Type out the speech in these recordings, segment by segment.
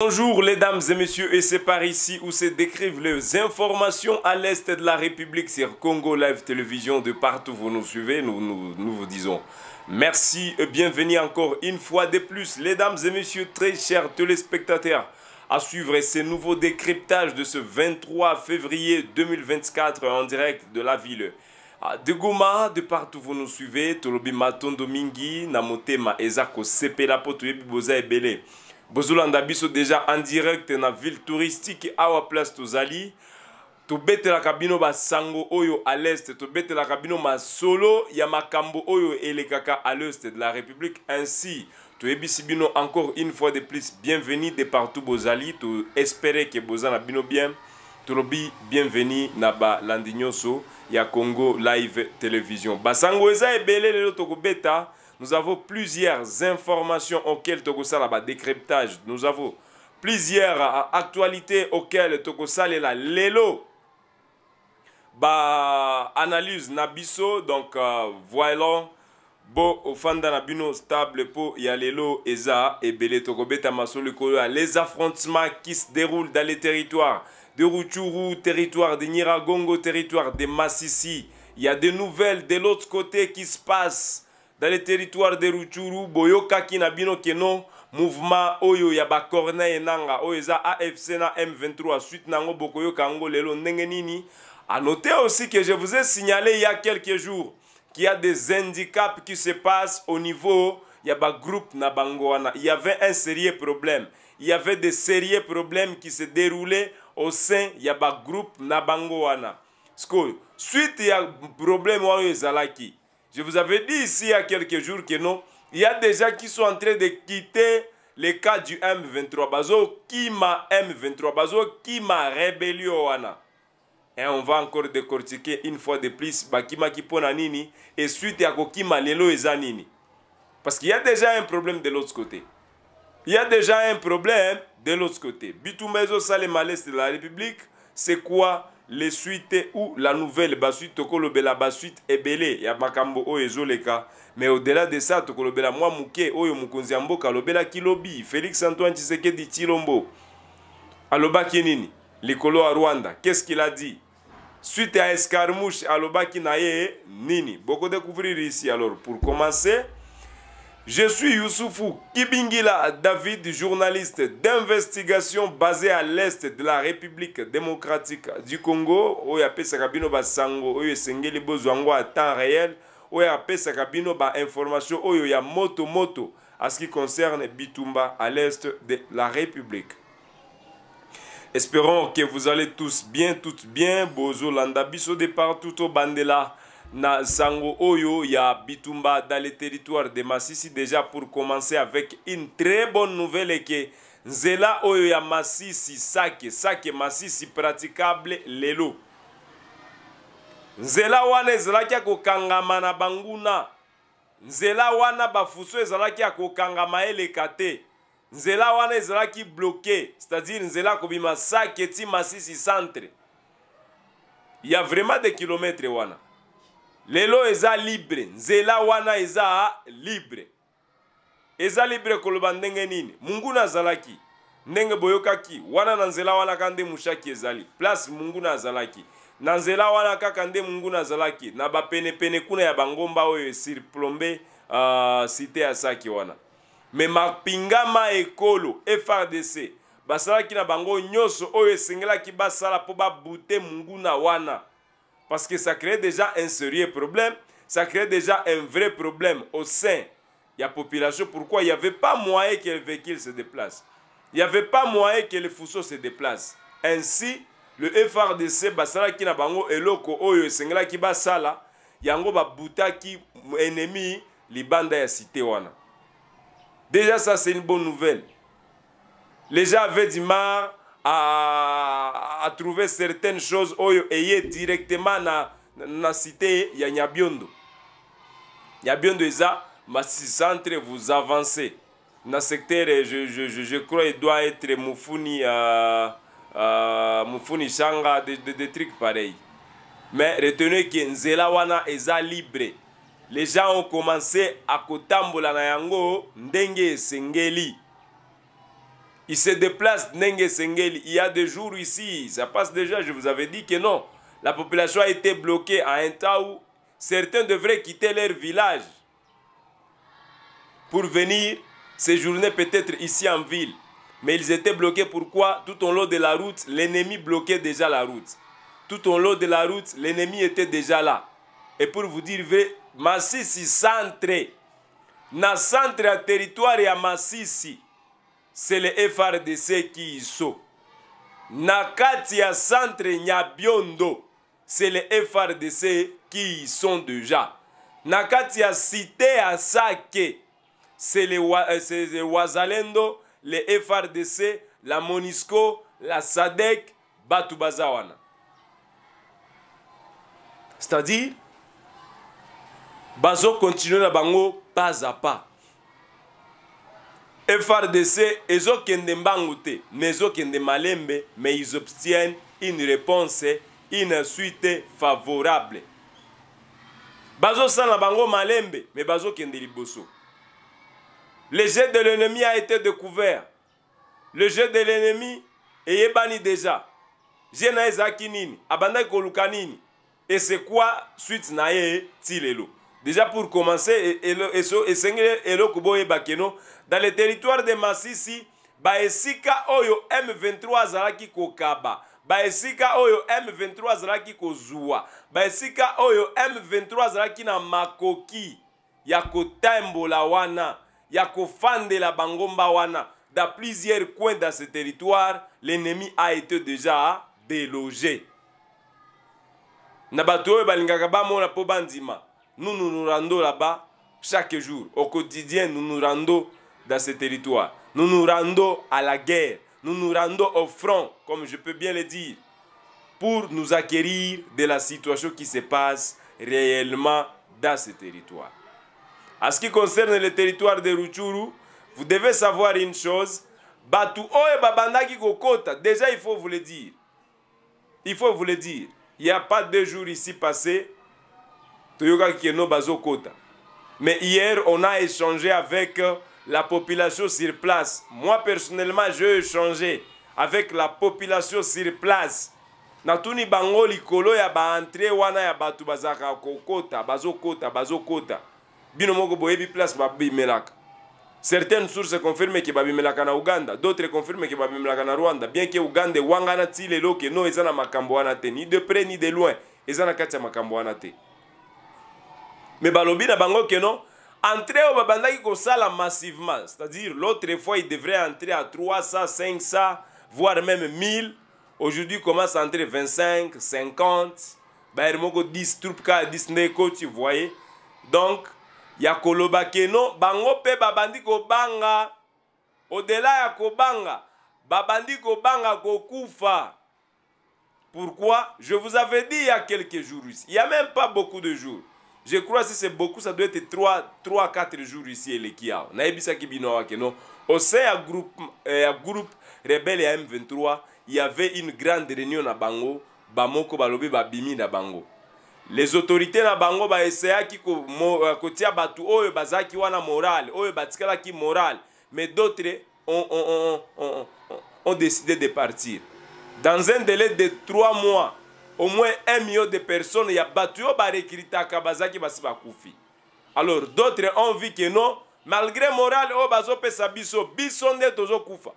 Bonjour les dames et messieurs et c'est par ici où se décrivent les informations à l'est de la République sur Congo Live Télévision de partout vous nous suivez, nous, nous, vous disons merci et bienvenue encore une fois de plus les dames et messieurs très chers téléspectateurs à suivre ces nouveaux décryptages de ce 23 février 2024 en direct de la ville de Goma, de partout vous nous suivez, Tolobi Matondo Mingi, Namotema, Ezako, Sepela, et Boza et Bozulanda biso déjà en direct na ville touristique awa place tozali tobetelaka kabino basango oyo à l'est kabino ma masolo ya makambo oyo elekaka à l'est de la république ainsi toyebisi bino encore une fois de plus bienvenue de partout bozali to espérez que vous bino bien tolobi bienvenue na ba nyonso ya congo live télévision basango eza ebele lelo tokobeta nous avons plusieurs informations auxquelles Togo a décryptage. Nous avons plusieurs euh, actualités auxquelles Togo est Lelo, bah, analyse Nabiso, donc euh, voilà. Bo ofanda na bino stable po ya lelo eza ebele tokobeta les affrontements qui se déroulent dans les territoires de Ruchuru, territoire de Niragongo, territoire de Massissi. Il y a des nouvelles de l'autre côté qui se passent dans le territoire de Ruchuru qui na bino ke mouvement oyo ya Kornay nanga oyo afc na m23 suite nango bokoyo kango lelo ndenge nini à noter aussi que je vous ai signalé il y a quelques jours qu'il y a des handicaps qui se passent au niveau ya groupe na bangoana il y avait un sérieux problème il y avait des sérieux problèmes qui se déroulaient au sein ya groupe na bangoana suite il y a problème oyo ezalaki je vous avais dit ici il y a quelques jours que non, il y a déjà qui sont en train de quitter le cas du M23 Bazo, qui m'a M23 Bazo, qui m'a rébellion Oana. Et hein, on va encore décortiquer une fois de plus Bakima Kipona Nini et suite à Kokima Lelo Zanini. Parce qu'il y a déjà un problème de l'autre côté. Il y a déjà un problème de l'autre côté. Bitumezo les malaises de la République, c'est quoi les suites ou la nouvelle basuite tokolobela basuite ebele ya makambo oyo ezoleka mais au-delà de ça tokolobela mwa moke oyo mokonzi ya mboka alobelaki lobi félix antoine tshisekedi tshilombo alobaki nini likolo ya rwanda qu'est-ce qu'il a dit suite ya escarmouche alobaki na ye nini bokodécouvrir ici alors pour commencer Je suis Youssoufou Kibingila David, journaliste d'investigation basé à l'est de la République démocratique du Congo. Oye, Sakabino Basango, sango, oyo à temps réel, Sakabino ba information oyo moto moto à ce qui concerne Bitumba à l'est de la République. Espérons que vous allez tous bien, toutes bien, bozo landa biso de partout au bandela. na zango oyo ya bitumba dans le territoire de masisi déjà pour commencer avec une très bonne nouvelle eke nzela oyo ya masisi sake sake masisi praticable lelo nzela wana ezalaki ya kokangama na banguna nzela wana bafuso ezalaki ya kokangama eleka te nzela wana ezalaki bloke c'est-à-dire nzela kobima sake ti masisi centre ya vraiment de kilometre wana lelo eza libre nzela wana eza libre eza libre koloba ndenge nini munguna azalaki ndenge boyokaki wana na nzela wana kaka nde mushaki ezali place munguna azalaki na nzela wana kaka nde munguna azalaki na bapenepene kuna ya bangomba oyo esirplombe uh, ah, site ya saki wana me mapingama ekolo frdc basalaki na bango nyonso oyo esengelaki basala mpo babute munguna wana Parce que ça crée déjà un sérieux problème, ça crée déjà un vrai problème au sein de la population. Pourquoi il n'y avait pas moyen que le véhicule se déplace Il n'y avait pas moyen que le fousseau se déplace. Ainsi, le FRDC, basalaki na bango eloko oyo esengelaki basala, yango qui ennemi libanda ya cité wana. Déjà ça c'est une bonne nouvelle. Les gens avaient du marre ». à, à trouver certaines choses oyo eye directement na, na cité ya nyabiondo nyabiondo eza macicentre vous avancez na secteur je, je, je, je crois il doit être mufuni euh, euh, mufuni shanga des de, de trucs pareils mais retenez que nzela wana eza libre les gens ont commencé à kotambola na yango ndenge esengeli il se déplace Il y a des jours ici, ça passe déjà, je vous avais dit que non. La population a été bloquée à un temps où certains devraient quitter leur village pour venir séjourner peut-être ici en ville. Mais ils étaient bloqués. Pourquoi Tout au long de la route, l'ennemi bloquait déjà la route. Tout au long de la route, l'ennemi était déjà là. Et pour vous dire vrai, Massissi centre. Na centre à territoire et à Massissi. c'est le FRDC qui y so na kati ya centre nyabiondo c'est le FRDC qui y sont déjà na kati ya cité asake c'est le, le eh, wazalendo le FRDC la monisco la sadek bato baza wana c'est-à-dire bazokontinue na bango pas à pas frdc ezokende mbangu te me ezokende malembe me ils obtiennent une réponse une suite favorable bazosala bango malembe me bazokende liboso le jeu de l'ennemi a été découvert le jeu de l'ennemi eyebani déjà je na ye ezalaki nini abandaki koluka nini esekwa suite na ye ti lelo déjà pour commencer esengeli eloko boyebakeno dans le territoire de masisi baesika oyo m23 azalaki kokaba baesika oyo m23 azalaki kozwa baesika oyo m23 azalaki na makoki ya kotambola wana ya kofandela bangomba wana dans plusieurs coins dans ce territoire l'ennemi a été déjà délogé na bato oyo balingaka bamona mpo bandima nous nous nous rendons là-bas chaque jour au quotidien nous nous rendons dans ce territoire. Nous nous rendons à la guerre, nous nous rendons au front, comme je peux bien le dire, pour nous acquérir de la situation qui se passe réellement dans ce territoire. En ce qui concerne le territoire de Ruchuru, vous devez savoir une chose, Batu Kokota, déjà il faut vous le dire. Il faut vous le dire. Il n'y a pas deux jours ici passés, Toyoka Kota. Mais hier, on a échangé avec euh, la population sur place. Moi personnellement, j'ai échangé avec la population sur place. Natuni bangoli likolo ya ba entrée wana ya batu bazaka kokota bazokota bazokota. Bino moko boyebi place melak Certaines sources confirment que bimelaka na Uganda, d'autres confirment que bimelaka na Rwanda, bien que Uganda wangana ti lelo ke no ezana makambo wana ni de près ni de loin ezana na kati ya makambo wana te. mais balobi na bango ke non au au babandaki sala massivement c'est-à-dire l'autre fois il devrait entrer à 300 500 voire même 1000 aujourd'hui commence à entrer 25 50 bah, y moko 10 troupes 10 nde tu voyez donc ya koloba keno bango pe babandi au-delà ya banga babandi ko kufa pourquoi je vous avais dit il y a quelques jours il n'y a même pas beaucoup de jours je crois que c'est beaucoup ça doit être 3 3 4 jours ici eleki awa nayebisaki bino awa keno au sein ya groupe eh, ya groupe rebele ya m23 il y avait une grande réunion na bango bamoko balobi babimi na bango les autorités na bango baesayaki eh, kotia bato oyo bazalaki wana morale oyo batikalaki morale mais d'autres ont, ont, ont, ont, ont décidé de partir dans un délai de 3 mois au moins un million de personnes ya bato oyo oh, barekritaka bazalaki basi bakufi alors d'autres ont vu que non malgré morale oyo oh, bazopesa biso biso nde tozokufa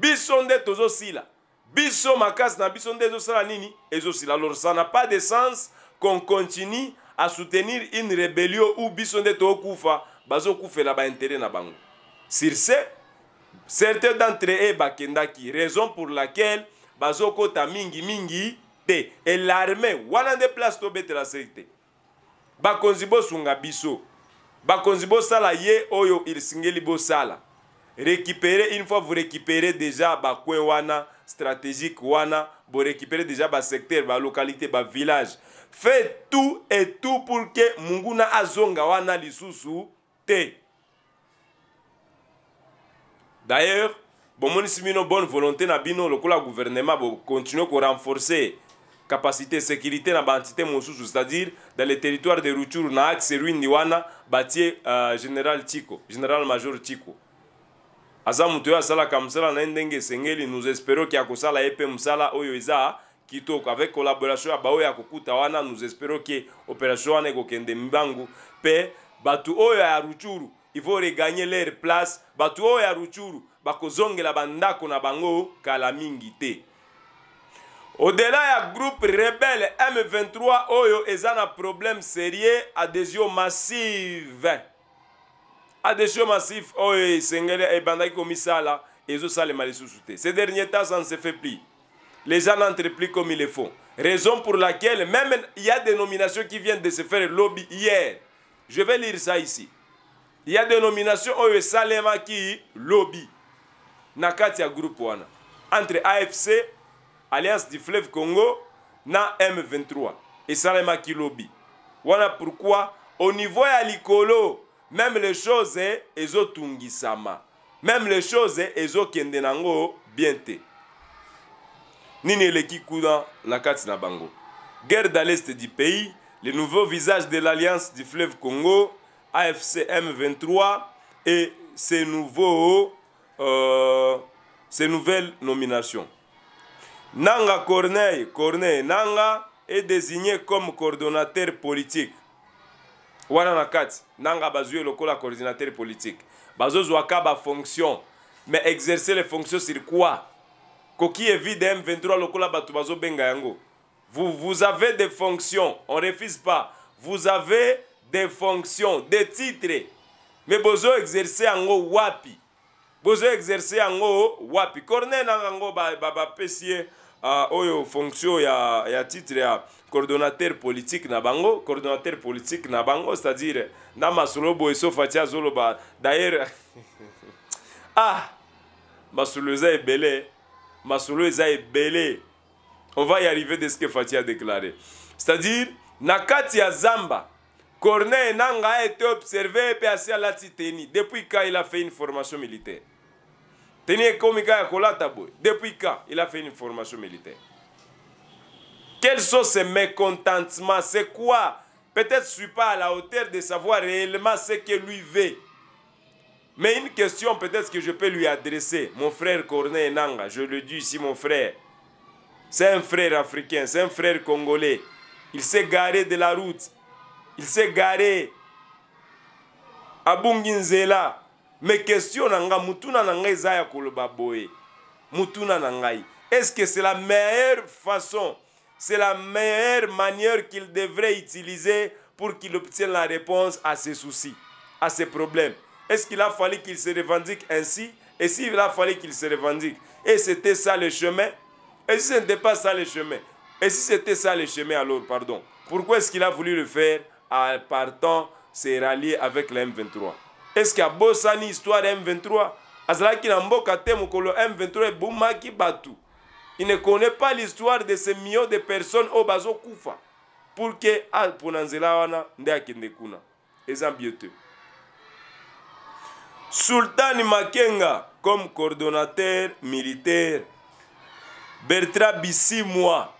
biso nde tozosila biso makasi na biso nde ezosala nini ezosila alors ça n'a pas de sens qu'on continue à soutenir une rébellion ou biso nde tokokufa bazokufela baintere na bango sur ce certains d'entre eux bakendaki raison pour laquelle bazokota mingimingi mingi, te elarme wana nde place tobetela seri te bakonzi bosunga biso bakonzi bosala ye oyo esengeli bosala récupérer une fois vous récupérez déjà bacoin wana stratégique wana borécupérez déjà basecteur balocalité bavillage fait tout et tout pour que munguna azonga wana lisusu te d'ailleurs bomonisi bino bonne volonté na bino lokola gouvernement bocontinue korenforcer capacité sécurité na baentité mosusu c'est-à-dire dans le territoire de ruchuru na axe rwindi wana batie uh, général tiko général major tiko aza moto oyo asalaka mosala na ye ndenge esengeli nous espérons ke akosala ye mpe mosala oyo eza kitoko avec collaboration ya baoyo akokuta wana nous espérons ke opération wana ekokende mbangu mpe bato oyo ya ruchuru ivo regagne leur place bato oyo ya ruchuru bakozongela bandako na bango kala mingi te Au-delà du groupe rebelle m23 oyo ont un problème sérieux adhésion massive adhésion massive oyo ils ont komisala ezosalema les te ces derniers temps ça ne se fait plus les gens n'entrent plus comme ils le faut raison pour laquelle même il y a des nominations qui viennent de se faire lobby hier je vais lire ça ici il y a des nominations oyo qui lobby nakati kati groupe wana entre afc alliance du fleuve Congo na M23 Et esalemaki Kilobi. Voilà pourquoi au niveau de likolo même les choses Tungisama. même les choses elles nango bien te nini eleki Kikuda, la Katina na bango guerre dans l'est du pays le nouveau visage de l'alliance du fleuve Congo AFCM 23 et ses nouveaux euh, nouvelles nominations Nanga Corneille, Corneille Nanga est désigné comme coordonnateur politique. Wana kat, Nanga bazoué lokola coordinateur politique. Zouaka, ba fonction, mais exercer les fonctions sur quoi Koki est vide M23 lokola bazo benga yango. Vous, vous avez des fonctions, on refuse pas. Vous avez des fonctions, des titres. Mais bozo exercer ango wapi. Bozo exercer ango wapi. Corneille nanga go ba ba, uh, oyo fonction ya, ya titre ya coordonnateur politique na bango coordonnateur politique na bango c'est-à-dire na masolo boye sofa ti azoloba d'ailleurs ah masolo eza ebele masolo eza ebele on va y arriver de ce que fati a déclaré c'est-à-dire na kati ya zamba corneille nanga a été observé mpe asi alati teni depuis quand il a fait une formation militaire comme il depuis quand il a fait une formation militaire quels sont ces mécontentements c'est quoi peut-être je suis pas à la hauteur de savoir réellement ce que lui veut mais une question peut-être que je peux lui adresser mon frère Corné Nanga je le dis ici mon frère c'est un frère africain c'est un frère congolais il s'est garé de la route il s'est garé à Bunginzela mais question mutuna est-ce que c'est la meilleure façon c'est la meilleure manière qu'il devrait utiliser pour qu'il obtienne la réponse à ses soucis à ses problèmes est-ce qu'il a fallu qu'il se revendique ainsi et s'il a fallu qu'il se revendique et c'était ça le chemin et si ce n'était pas ça le chemin et si c'était ça le chemin alors pardon pourquoi est-ce qu'il a voulu le faire en partant se rallier avec la M23 eske abosani histoire ya m23 azalaki na mboka te mokolo m23 ebomaki bato il ne connaît pas l'histoire de ces millions de personnes oyo bazokufa pour ke apona ah, nzela wana nde akende kuna eza biete sultani makenga comme coordonnateur militaire bertra bisimwa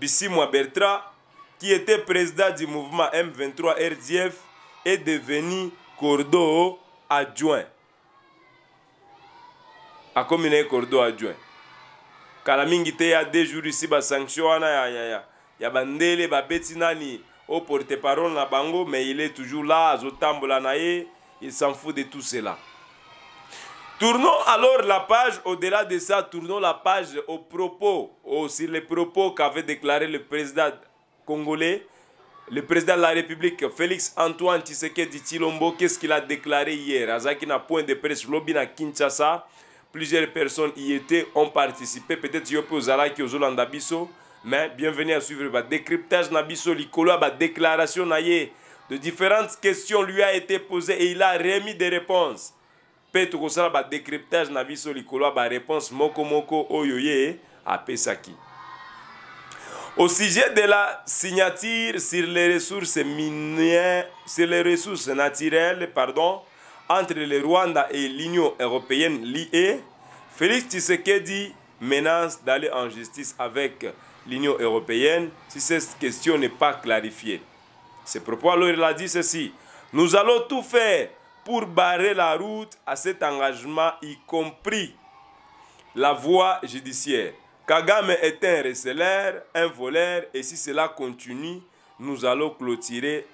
bisimwa bertra qui était président du mouvement m23 rdf est devenu Cordo adjoint. a ye cordo adjoint Car la te ya deux jours ici sanction wana ya, ya, ya, ya bandele ba nani o porte parole na bango mais il est toujours là Zotambo il s'en fout de tout cela Tournons alors la page, au-delà de ça, tournons la page aux propos, aux, les propos qu'avait déclaré le président congolais Le président de la République, Félix Antoine Tshisekedi Chilombo, qu'est-ce qu'il a déclaré hier Azaki n'a point de presse, lobby na Kinshasa. Plusieurs personnes y étaient, ont participé. Peut-être yo pe ozala ki ozolanda biso. Mais bienvenue à suivre ba décryptage na biso likolo ba déclaration na ye. De différentes questions lui a été posées et il a remis des réponses. Pe tokosala ba décryptage na biso likolo ba réponse moko moko oyo ye apesaki. Au sujet de la signature sur les ressources minières, les ressources naturelles, pardon, entre le Rwanda et l'Union européenne, l'IE, Félix Tshisekedi menace d'aller en justice avec l'Union européenne si cette question n'est pas clarifiée. C'est pourquoi il a dit ceci. Nous allons tout faire pour barrer la route à cet engagement, y compris la voie judiciaire. Kagame est un receleur, un voleur, et si cela continue, nous allons clôturer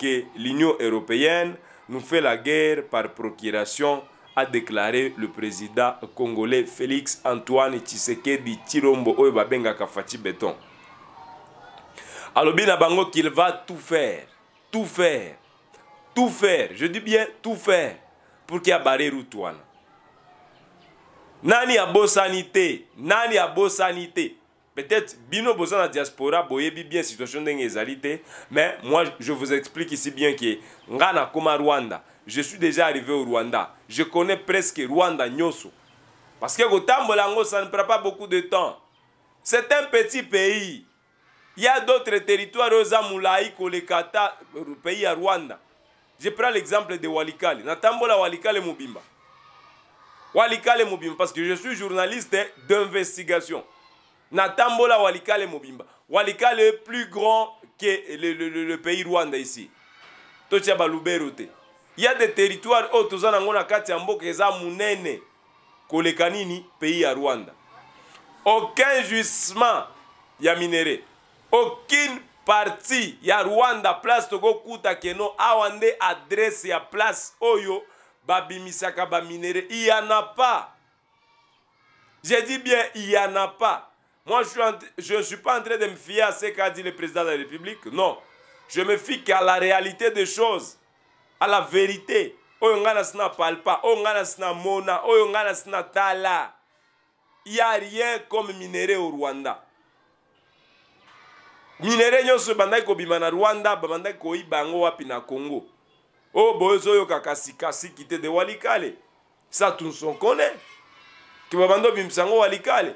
que l'Union européenne nous fait la guerre par procuration, a déclaré le président congolais Félix Antoine Tshisekedi Tirombo babenga Kafati Béton. Alobina Bango qu'il va tout faire, tout faire, tout faire, je dis bien tout faire, pour qu'il y ait barrière nani abosani sanité nani bonne sanité peut-être bino besoin la diaspora boyebi bien situation de mais moi je vous explique ici bien que Ngana Kuma rwanda je suis déjà arrivé au rwanda je connais presque rwanda nyoso, parce que le temps, ça ne prend pas beaucoup de temps c'est un petit pays il y a d'autres territoires oyo eza Kolekata pays à rwanda je prends l'exemple de walikale natambola walikale Mubimba walikale mobimba parce que je suis journaliste d'investigation natambola walikale mobimba walikale est plus grand que le, pays rwanda ici totia balubero il y a des territoires oh, autres en nango na kati ya mboka eza monene pays ya rwanda aucun jugement a minere aucune partie ya rwanda place tokokuta keno awa adresse y ya place oyo babi minére, Il n'y en a pas. J'ai dit bien, il n'y en a pas. Moi, je ne suis pas en train de me fier à ce qu'a dit le président de la République. Non. Je me fie qu'à la réalité des choses, à la vérité. Il n'y a rien comme minéré au Rwanda. Minéré, y a au Rwanda, ibango wapi au Congo. Oh, oyo boye ezoyokaka sikasiki te de walikale sa tunsonkone ke babanda obimisa yango walikale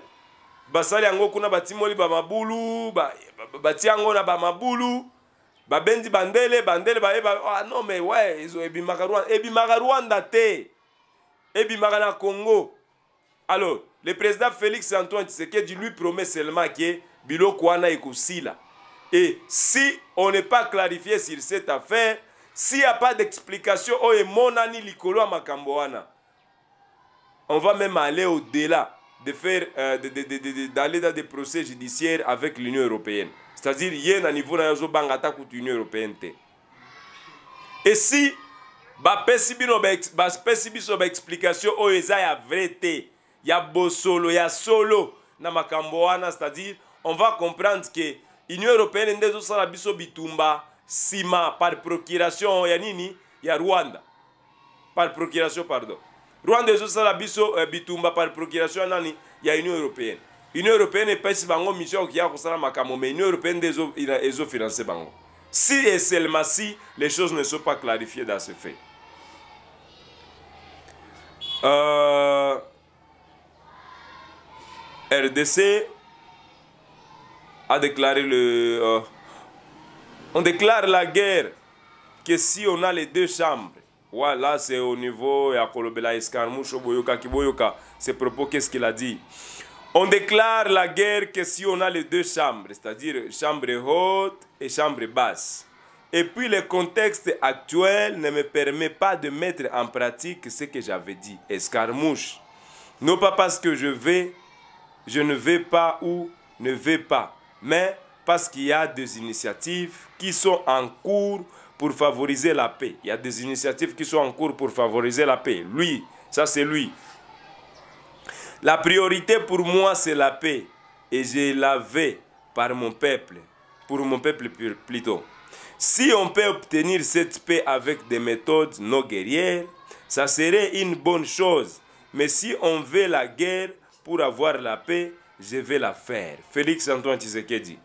basali yango kuna batimoli bamabulu batia yango na bamabulu babendi bandele bandele bayeba ah, non mais ouais ezo ebimaka rwanda ebimaka rwanda te ebimaka na congo alors le président félix antoine tshisekedi lui promet seulement ke biloko wana ekosila et si on n'est pas clarifié sur cette affaire s'il n'y a pas d'explication oyo oh, emonani likolo ya makambo wana on va même aller au-delà de faire euh, d'aller de, de, de, dans des procès judiciaires avec l'union européenne c'est-à-dire ye na niveau na yo azobanga ata kutu union européenne te et si bapesi bino bapesi biso baexplication oyo oh, eza ya vrai te ya bosolo ya solo na makambo wana c'est-à-dire on va comprendre que union européenne nde ezosala biso bitumba sima par procuration ya y ya rwanda par procuration pardon rwanda sala biso eh, bitumba par procuration ya nani ya union européenne union européenne n'est bango mission qui a mais union européenne ezo financé bango si et seulement si les choses ne sont pas clarifiées dans ce fait euh, RDC a déclaré le euh, on déclare la guerre que si on a les deux chambres, voilà, c'est au niveau ya Kolobela Boyoka Kiboyoka, c'est propos qu'est-ce qu'il a dit. On déclare la guerre que si on a les deux chambres, c'est-à-dire chambre haute et chambre basse. Et puis le contexte actuel ne me permet pas de mettre en pratique ce que j'avais dit, escarmouche. Non pas parce que je vais, je ne vais pas ou ne vais pas, mais parce qu'il y a des initiatives qui sont en cours pour favoriser la paix. Il y a des initiatives qui sont en cours pour favoriser la paix. Lui, ça c'est lui. La priorité pour moi, c'est la paix. Et je la veux par mon peuple, pour mon peuple plutôt. Si on peut obtenir cette paix avec des méthodes non guerrières, ça serait une bonne chose. Mais si on veut la guerre pour avoir la paix, je vais la faire. Félix Antoine dit.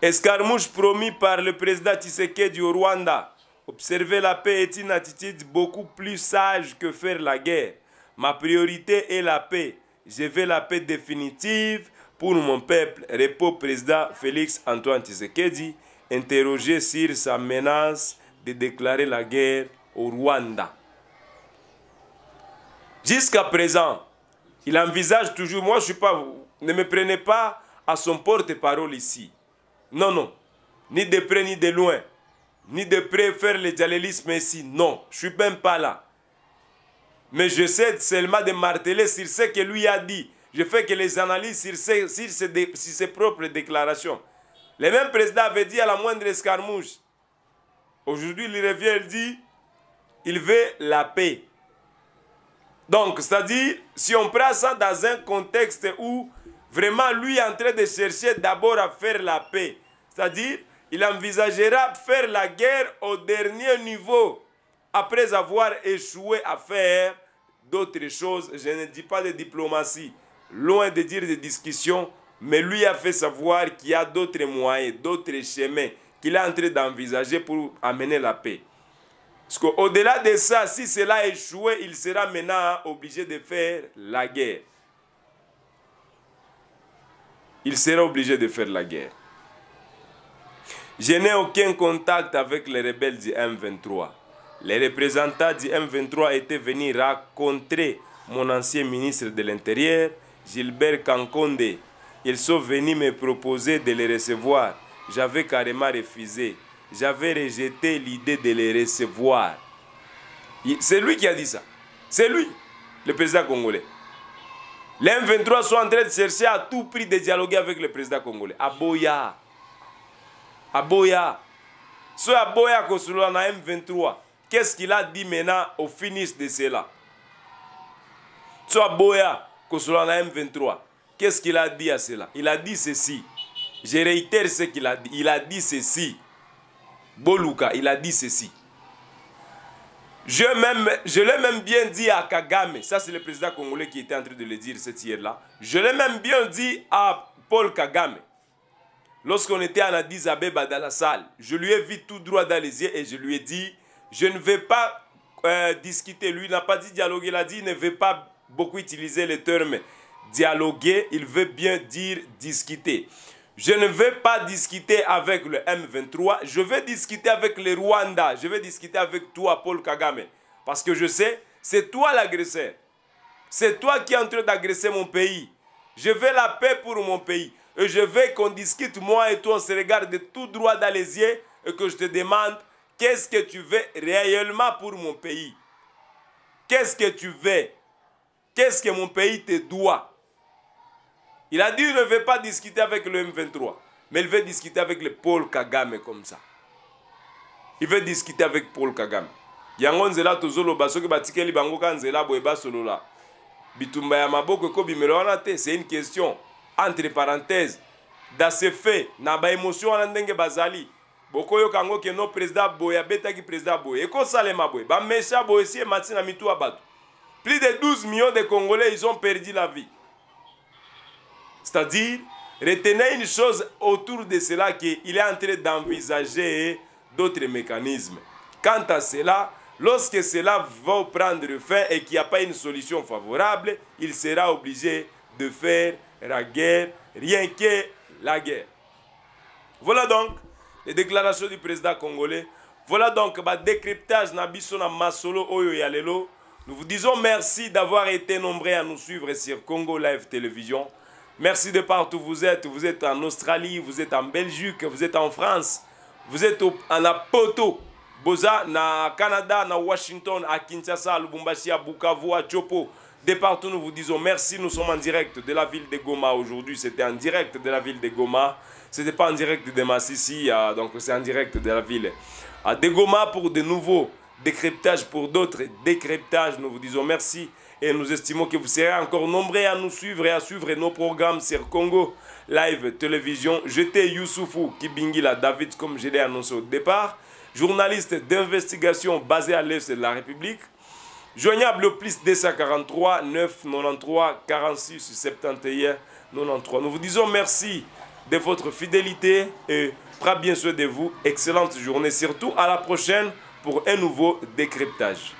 Escarmouche promis par le président Tisekedi au Rwanda. Observer la paix est une attitude beaucoup plus sage que faire la guerre. Ma priorité est la paix. Je veux la paix définitive pour mon peuple. Repos président Félix Antoine Tisekedi, interrogé sur sa menace de déclarer la guerre au Rwanda. Jusqu'à présent, il envisage toujours, moi je suis pas, ne me prenez pas à son porte-parole ici. Non, non. Ni de près ni de loin. Ni de près faire le djalelisme ici. Non, je ne suis même pas là. Mais j'essaie seulement de marteler sur ce que lui a dit. Je fais que les analyses sur ses, ses, ses propres déclarations. Le même président avait dit à la moindre escarmouche. Aujourd'hui, il revient, il dit, il veut la paix. Donc, c'est-à-dire, si on prend ça dans un contexte où Vraiment, lui est en train de chercher d'abord à faire la paix. C'est-à-dire, il envisagera faire la guerre au dernier niveau, après avoir échoué à faire d'autres choses. Je ne dis pas de diplomatie, loin de dire des discussions, mais lui a fait savoir qu'il y a d'autres moyens, d'autres chemins qu'il est en train d'envisager pour amener la paix. Parce qu'au-delà de ça, si cela échoue, il sera maintenant obligé de faire la guerre il sera obligé de faire la guerre. Je n'ai aucun contact avec les rebelles du M23. Les représentants du M23 étaient venus rencontrer mon ancien ministre de l'Intérieur, Gilbert Kankonde. Ils sont venus me proposer de les recevoir. J'avais carrément refusé. J'avais rejeté l'idée de les recevoir. C'est lui qui a dit ça. C'est lui, le président congolais. Les M23 sont en train de chercher à tout prix de dialoguer avec le président congolais. Aboya. Aboya. soit Aboya en M23, qu'est-ce qu'il a dit maintenant au finish de cela Ce Aboya en M23, qu'est-ce qu'il a dit à cela Il a dit ceci. Je réitère ce qu'il a dit. Il a dit ceci. Boluka, il a dit ceci. Je, l'ai même bien dit à Kagame, ça c'est le président congolais qui était en train de le dire cette hier-là. Je l'ai même bien dit à Paul Kagame, lorsqu'on était à Addis Abeba dans la salle. Je lui ai vu tout droit dans les yeux et je lui ai dit, je ne vais pas euh, discuter. Lui, il n'a pas dit dialoguer, il a dit, il ne veut pas beaucoup utiliser le terme dialoguer, il veut bien dire discuter. Je ne vais pas discuter avec le M23, je vais discuter avec le Rwanda, je vais discuter avec toi, Paul Kagame. Parce que je sais, c'est toi l'agresseur. C'est toi qui es en train d'agresser mon pays. Je veux la paix pour mon pays. Et je veux qu'on discute, moi et toi, on se regarde tout droit dans les yeux et que je te demande qu'est-ce que tu veux réellement pour mon pays Qu'est-ce que tu veux Qu'est-ce que mon pays te doit il a dit il ne veut pas discuter avec le M23, mais il veut discuter avec le Paul Kagame comme ça. Il veut discuter avec Paul Kagame. yango nzela baso soki batikeli bango ka nzela boye la. bitumba ya maboko ko te c'est une question entre parenthèses. dans ce fait na baémotion wana ndenge bazali kango ke keno président boya abetaki président boye ekosalema boye mesha boye si matin na mitu plus de 12 millions de congolais ils ont perdu la vie c'est-à-dire, retenez une chose autour de cela qu'il est en train d'envisager d'autres mécanismes. Quant à cela, lorsque cela va prendre fin et qu'il n'y a pas une solution favorable, il sera obligé de faire la guerre, rien que la guerre. Voilà donc les déclarations du président congolais. Voilà donc le décryptage Nabisona Masolo Oyo Yalelo. Nous vous disons merci d'avoir été nombreux à nous suivre sur Congo Live Télévision. Merci de partout où vous êtes. Vous êtes en Australie, vous êtes en Belgique, vous êtes en France, vous êtes en Apoto, Boza, na Canada, à Washington, à Kinshasa, à Lubumbashi, à Bukavu, à Chopo. De partout, nous vous disons merci. Nous sommes en direct de la ville de Goma aujourd'hui. C'était en direct de la ville de Goma. C'était pas en direct de Massissi, euh, donc c'est en direct de la ville. À euh, de Goma pour de nouveaux décryptages pour d'autres décryptages. Nous vous disons merci et nous estimons que vous serez encore nombreux à nous suivre et à suivre nos programmes sur Congo Live Télévision. J'étais Youssoufou Kibingila David, comme je l'ai annoncé au départ, journaliste d'investigation basé à l'Est de la République. Joignable au plus 243 993 46 71 93. Nous vous disons merci de votre fidélité et très bien soin de vous. Excellente journée, surtout à la prochaine pour un nouveau décryptage.